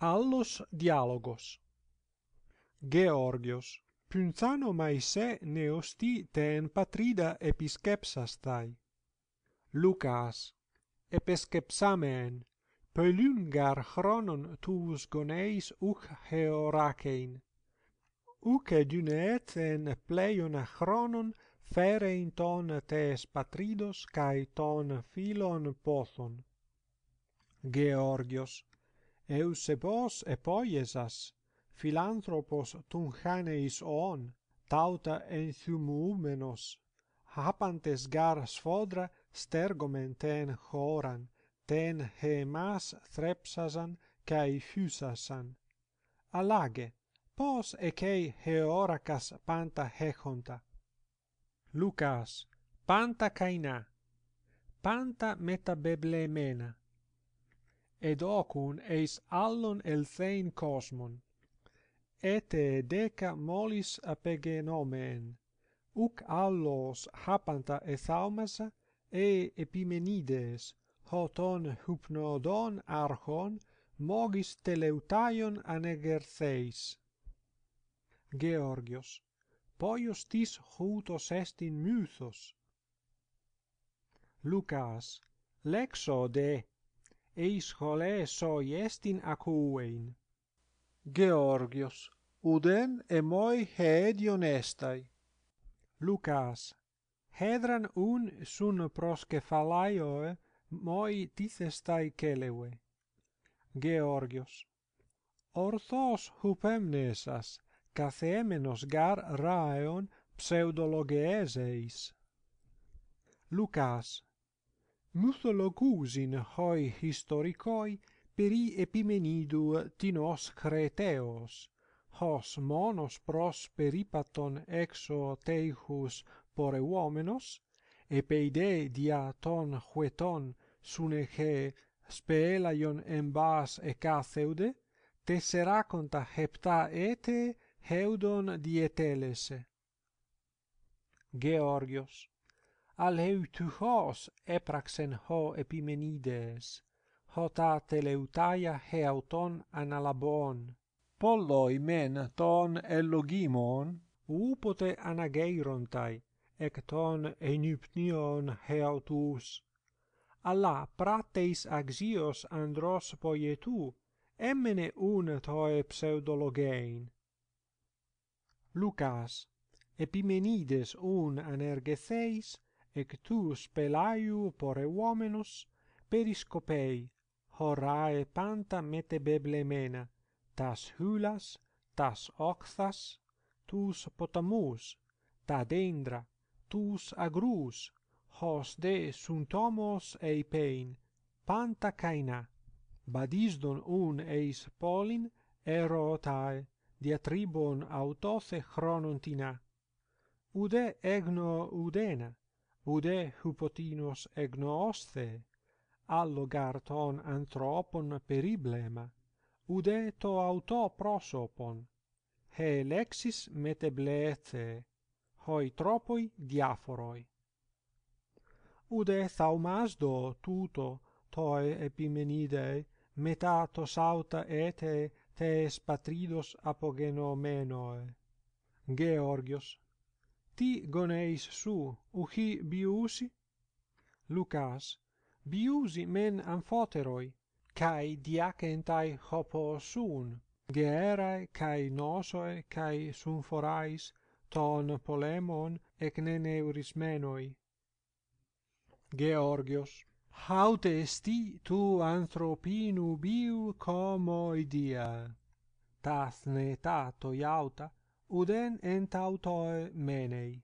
allos dialogos. Georgios, pynzano MAISE NEOSTI TEN patrida episkepsa Lucas, EPISCEPSAMEN PELUNGAR chronon tuus goneis UCH heoracein. Uc edunet en pleion chronon fere ton tes patridos KAI ton filon pothon. Georgios, eus se pos e poiesas philanthropos tun on tauta en thumumenos hapantes gar sfodra stergomen ten horan ten hemas mas trepsasan kai fusasan alage pos e heorakas panta he lucas panta kaina panta meta beblemena ed ocun eis allon elthein cosmon. Ete deca molis apegenomen, uc allos hapanta ethaumasa e epimenides, hoton hypnodon archon mogis teleutaion anegerceis. Georgios, poios tis hutos est in mythos. Lucas, lexo de eis hole soi estin acuein georgios uden emoi heedion estai lucas hedran un sun pros moi tithestai celewe georgios orthos hupemnesas cathemenos gar raeon pseudologeeseis lucas nuso in hoi historicoi peri epimenidu tinos creteos, hos monos pros per ipaton exo teichus pore e peide diaton hueton sune che speelaion en bas e caceude, te hepta ete heudon dieteles. Georgios aleutuhos epraxen praxen ho epimenides hota teleutaia he auton analabon polloi men ton elogimon upote anageirontai ecton enypnion he autus alla prateis axios andros poietu emmene un toe pseudologein lucas epimenides un anergeseis ec tuus pelaiu pore uomenus periscopei, horae panta mete beble tas hulas, tas octas, tus potamus, ta dendra, tus agrus, hos de suntomos homos ei pein, panta caina, badisdon un eis polin, ero otae, dia autose chronontina. Ude egno udena, ude hypotinus egnoste allogar ton anthropon periblema ude to auto prosopon he lexis metebleethe hoi tropoi diaforoi ude thaumas do tuto toi epimenide meta sauta ete tes patridos apogenomenoe georgios ti gonēis su uhi biusi lucas biusi men amphoteroi kai diakentai hopo sun gerai kai noso e kai sun ton polemon e kneneuris menoi georgios haut esti tu anthropinu biu como idia tasne tato iauta uden ent autoe menei